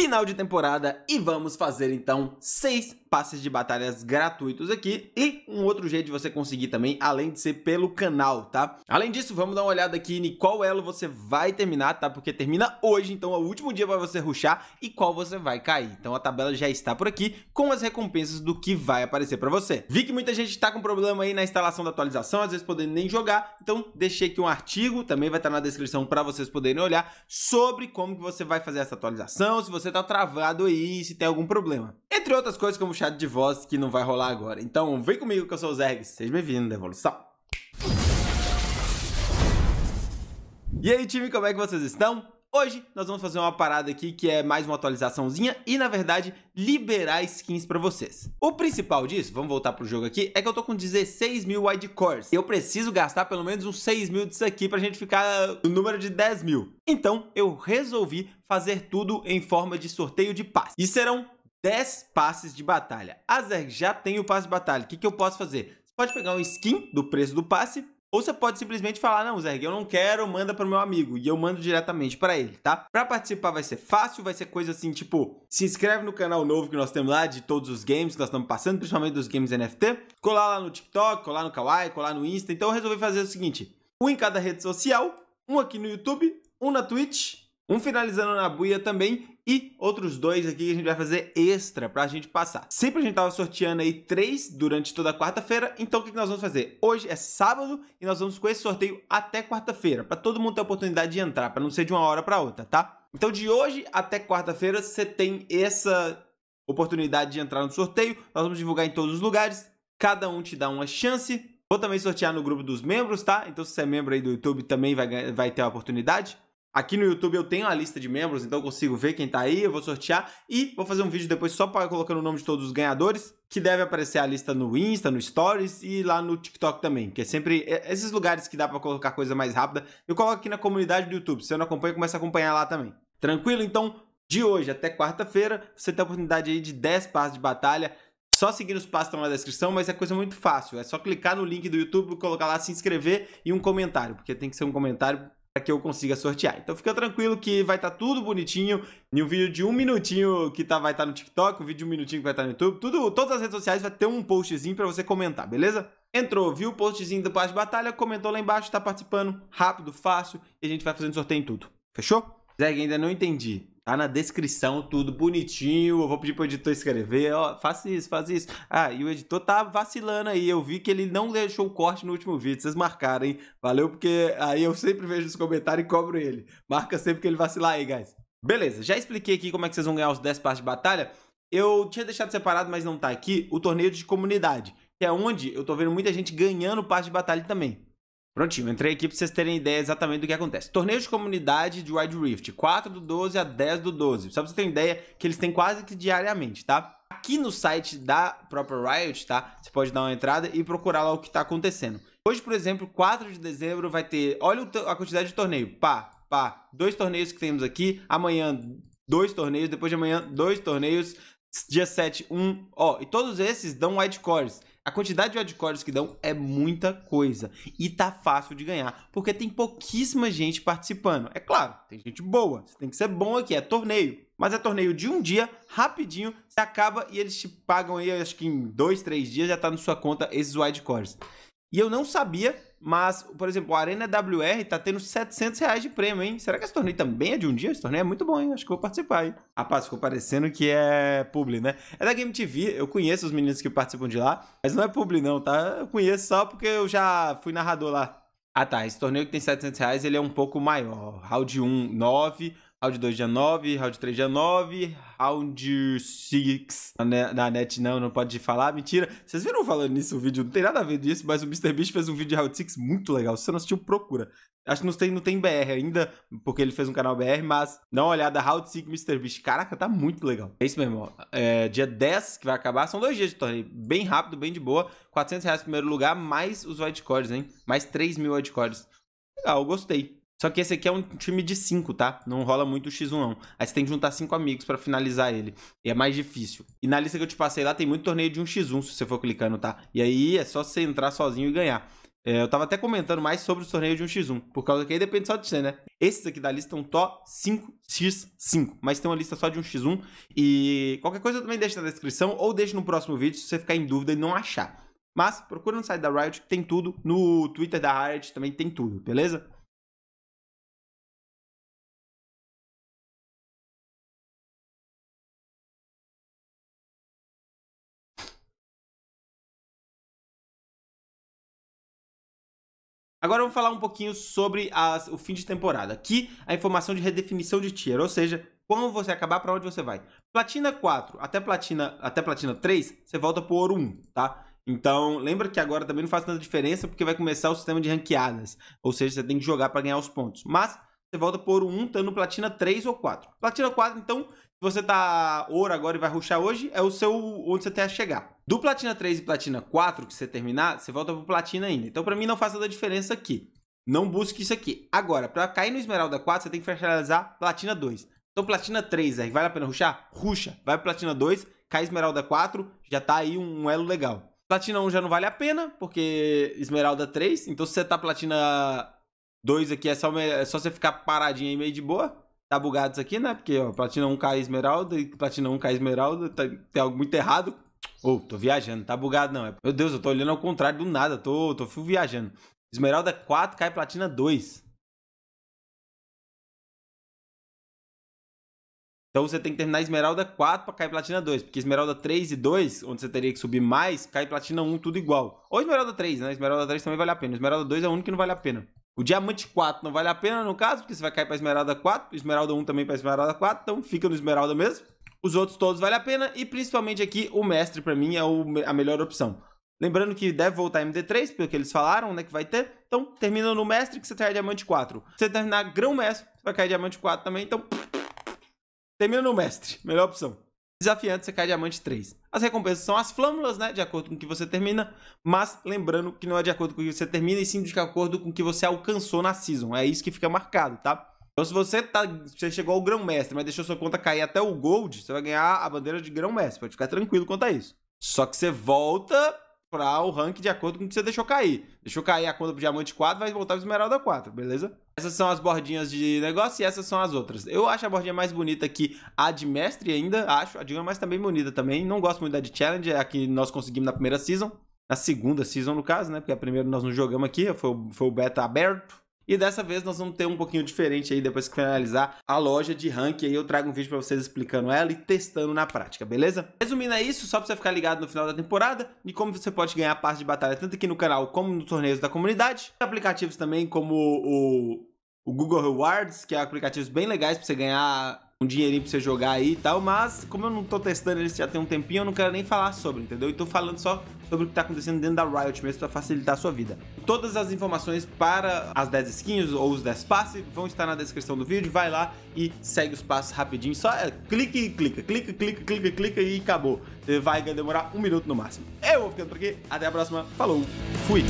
final de temporada e vamos fazer então seis passes de batalhas gratuitos aqui e um outro jeito de você conseguir também, além de ser pelo canal, tá? Além disso, vamos dar uma olhada aqui em qual elo você vai terminar, tá? Porque termina hoje, então é o último dia para você ruxar e qual você vai cair. Então a tabela já está por aqui com as recompensas do que vai aparecer para você. Vi que muita gente está com problema aí na instalação da atualização, às vezes podendo nem jogar, então deixei aqui um artigo, também vai estar tá na descrição para vocês poderem olhar sobre como que você vai fazer essa atualização, se você você tá travado aí, se tem algum problema. Entre outras coisas, como chat de voz, que não vai rolar agora. Então, vem comigo que eu sou o Zerg. Seja bem-vindo à evolução. E aí, time, como é que vocês estão? Hoje nós vamos fazer uma parada aqui que é mais uma atualizaçãozinha e, na verdade, liberar skins para vocês. O principal disso, vamos voltar pro jogo aqui, é que eu tô com 16 mil widecores. Eu preciso gastar pelo menos uns 6 mil disso aqui pra gente ficar no número de 10 mil. Então, eu resolvi fazer tudo em forma de sorteio de passe. E serão 10 passes de batalha. A Zerg já tem o passe de batalha. O que, que eu posso fazer? Você pode pegar um skin do preço do passe, ou você pode simplesmente falar, não, Zerg, eu não quero, manda para o meu amigo. E eu mando diretamente para ele, tá? Para participar vai ser fácil, vai ser coisa assim, tipo, se inscreve no canal novo que nós temos lá de todos os games que nós estamos passando, principalmente dos games NFT. Colar lá no TikTok, colar no Kawaii, colar no Insta. Então eu resolvi fazer o seguinte, um em cada rede social, um aqui no YouTube, um na Twitch um finalizando na buia também e outros dois aqui que a gente vai fazer extra pra gente passar. Sempre a gente tava sorteando aí três durante toda a quarta-feira, então o que nós vamos fazer? Hoje é sábado e nós vamos com esse sorteio até quarta-feira, pra todo mundo ter a oportunidade de entrar, pra não ser de uma hora pra outra, tá? Então de hoje até quarta-feira você tem essa oportunidade de entrar no sorteio, nós vamos divulgar em todos os lugares, cada um te dá uma chance, vou também sortear no grupo dos membros, tá? Então se você é membro aí do YouTube também vai, vai ter a oportunidade. Aqui no YouTube eu tenho a lista de membros, então eu consigo ver quem tá aí, eu vou sortear e vou fazer um vídeo depois só para colocar o nome de todos os ganhadores, que deve aparecer a lista no Insta, no Stories e lá no TikTok também, que é sempre é, esses lugares que dá para colocar coisa mais rápida. Eu coloco aqui na comunidade do YouTube, se eu não acompanho, começa a acompanhar lá também. Tranquilo? Então, de hoje até quarta-feira, você tem a oportunidade aí de 10 passos de batalha, só seguir os passos estão na descrição, mas é coisa muito fácil. É só clicar no link do YouTube, colocar lá, se inscrever e um comentário, porque tem que ser um comentário para que eu consiga sortear. Então fica tranquilo que vai estar tá tudo bonitinho em um vídeo de um minutinho que tá, vai estar tá no TikTok, um vídeo de um minutinho que vai estar tá no YouTube, tudo, todas as redes sociais vai ter um postzinho para você comentar, beleza? Entrou, viu o postzinho do Paz de Batalha, comentou lá embaixo, tá participando, rápido, fácil, e a gente vai fazendo sorteio em tudo. Fechou? Zé ainda não entendi. Tá na descrição tudo bonitinho. Eu vou pedir pro editor escrever, ó, faça isso, faça isso. Ah, e o editor tá vacilando aí. Eu vi que ele não deixou o corte no último vídeo. Vocês marcaram, hein? Valeu, porque aí eu sempre vejo os comentários e cobro ele. Marca sempre que ele vacilar aí, guys. Beleza, já expliquei aqui como é que vocês vão ganhar os 10 partes de batalha. Eu tinha deixado separado, mas não tá aqui, o torneio de comunidade, que é onde eu tô vendo muita gente ganhando parte de batalha também. Prontinho, entrei aqui pra vocês terem ideia exatamente do que acontece. Torneios de comunidade de Wild Rift, 4 do 12 a 10 do 12. Só pra vocês terem ideia que eles têm quase que diariamente, tá? Aqui no site da própria Riot, tá? Você pode dar uma entrada e procurar lá o que está acontecendo. Hoje, por exemplo, 4 de dezembro vai ter... Olha a quantidade de torneio. Pá, pá. Dois torneios que temos aqui. Amanhã, dois torneios. Depois de amanhã, dois torneios. Dia 7, um. Ó, e todos esses dão wide cores. A quantidade de odds que dão é muita coisa e tá fácil de ganhar, porque tem pouquíssima gente participando. É claro, tem gente boa, você tem que ser bom aqui, é torneio. Mas é torneio de um dia, rapidinho, você acaba e eles te pagam aí, acho que em dois, três dias já tá na sua conta esses wildcards. E eu não sabia, mas, por exemplo, a Arena WR tá tendo 700 reais de prêmio, hein? Será que esse torneio também é de um dia? Esse torneio é muito bom, hein? Acho que eu vou participar, hein? Rapaz, ficou parecendo que é publi, né? É da Game TV, eu conheço os meninos que participam de lá, mas não é publi não, tá? Eu conheço só porque eu já fui narrador lá. Ah tá, esse torneio que tem 700 reais, ele é um pouco maior. Round 1, 9, Round 2 dia 9, round 3 dia 9, round 6 na, net não, não pode falar, mentira. Vocês viram falando nisso o vídeo, não tem nada a ver disso, mas o MrBeast fez um vídeo de round 6 muito legal. Se você não assistiu, procura. Acho que não tem, não tem BR ainda, porque ele fez um canal BR, mas dá uma olhada, Round 6 MrBeast. Caraca, tá muito legal. É isso mesmo, ó. É, dia 10 que vai acabar, são dois dias de torneio, bem rápido, bem de boa. 400 reais no primeiro lugar, mais os whitecodes, hein? Mais 3 mil whitecodes. Legal, gostei. Só que esse aqui é um time de 5, tá? Não rola muito o X1 não. Aí você tem que juntar 5 amigos pra finalizar ele. E é mais difícil. E na lista que eu te passei lá tem muito torneio de 1x1 se você for clicando, tá? E aí é só você entrar sozinho e ganhar. É, eu tava até comentando mais sobre os torneios de 1x1, por causa que aí depende só de você, né? Esses aqui da lista são top 5x5, mas tem uma lista só de 1x1. E qualquer coisa eu também deixo na descrição ou deixo no próximo vídeo se você ficar em dúvida e não achar. Mas procura no site da Riot que tem tudo, no Twitter da Riot também tem tudo, beleza? Agora vamos falar um pouquinho sobre as, o fim de temporada. Aqui é a informação de redefinição de tier, ou seja, quando você acabar, para onde você vai. Platina 4 até platina, até platina 3, você volta pro ouro 1, tá? Então, lembra que agora também não faz tanta diferença porque vai começar o sistema de ranqueadas, ou seja, você tem que jogar para ganhar os pontos. Mas você volta pro ouro 1, estando platina 3 ou 4. Platina 4, então, se você tá ouro agora e vai ruxar hoje, é o seu onde você tem a chegar. Do Platina 3 e Platina 4 que você terminar, você volta pro Platina ainda. Então para mim não faz toda a diferença aqui. Não busque isso aqui. Agora, para cair no Esmeralda 4, você tem que finalizar Platina 2. Então Platina 3, aí vale a pena ruxar? Ruxa. Vai pro Platina 2, cai Esmeralda 4, já tá aí um elo legal. Platina 1 já não vale a pena, porque Esmeralda 3, então se você tá Platina 2 aqui, é só, é só você ficar paradinho aí meio de boa tá bugado isso aqui, né? Porque, ó, platina 1 cai esmeralda e platina 1 cai esmeralda, tá, tem algo muito errado Ô, oh, tô viajando, tá bugado não. É, meu Deus, eu tô olhando ao contrário do nada, tô, tô fio viajando. Esmeralda 4 cai platina 2. Então você tem que terminar Esmeralda 4 para cair Platina 2, porque Esmeralda 3 e 2, onde você teria que subir mais, cai Platina 1 tudo igual. Ou Esmeralda 3, né? Esmeralda 3 também vale a pena. Esmeralda 2 é o único que não vale a pena. O Diamante 4 não vale a pena, no caso, porque você vai cair para Esmeralda 4, Esmeralda 1 também para Esmeralda 4, então fica no Esmeralda mesmo. Os outros todos vale a pena e principalmente aqui o mestre para mim é o, a melhor opção. Lembrando que deve voltar MD3, pelo que eles falaram, né, que vai ter. Então, termina no mestre que você cai diamante 4. Se você terminar grão mestre, você vai cair diamante 4 também, então termina no mestre, melhor opção. Desafiante, você cai diamante 3. As recompensas são as flâmulas, né, de acordo com o que você termina, mas lembrando que não é de acordo com o que você termina, e sim de acordo com o que você alcançou na season. É isso que fica marcado, tá? Então, se você tá, você chegou ao grão-mestre, mas deixou sua conta cair até o gold, você vai ganhar a bandeira de grão-mestre. Pode ficar tranquilo quanto a isso. Só que você volta para o rank de acordo com o que você deixou cair. Deixou cair a conta pro diamante 4, vai voltar pro esmeralda 4, beleza? Essas são as bordinhas de negócio e essas são as outras. Eu acho a bordinha mais bonita aqui, a de mestre ainda, acho. A de grão é mas também bonita também. Não gosto muito da de challenge, é a que nós conseguimos na primeira season. Na segunda season, no caso, né? Porque a primeira nós não jogamos aqui, foi, foi o beta aberto. E dessa vez nós vamos ter um pouquinho diferente aí depois que finalizar a loja de rank. Aí eu trago um vídeo para vocês explicando ela e testando na prática, beleza? Resumindo é isso, só para você ficar ligado no final da temporada e como você pode ganhar parte de batalha tanto aqui no canal como nos torneios da comunidade. Aplicativos também como o, o Google Rewards, que é aplicativos bem legais para você ganhar um dinheirinho pra você jogar aí e tal, mas como eu não tô testando ele já tem um tempinho, eu não quero nem falar sobre, entendeu? E tô falando só sobre o que tá acontecendo dentro da Riot mesmo para facilitar a sua vida. Todas as informações para as 10 skins ou os 10 passes vão estar na descrição do vídeo, vai lá e segue os passos rapidinho, só é, clica e clica, clica, clica, clica, clica e acabou. Vai demorar um minuto no máximo. Eu vou ficando por aqui, até a próxima, falou, fui!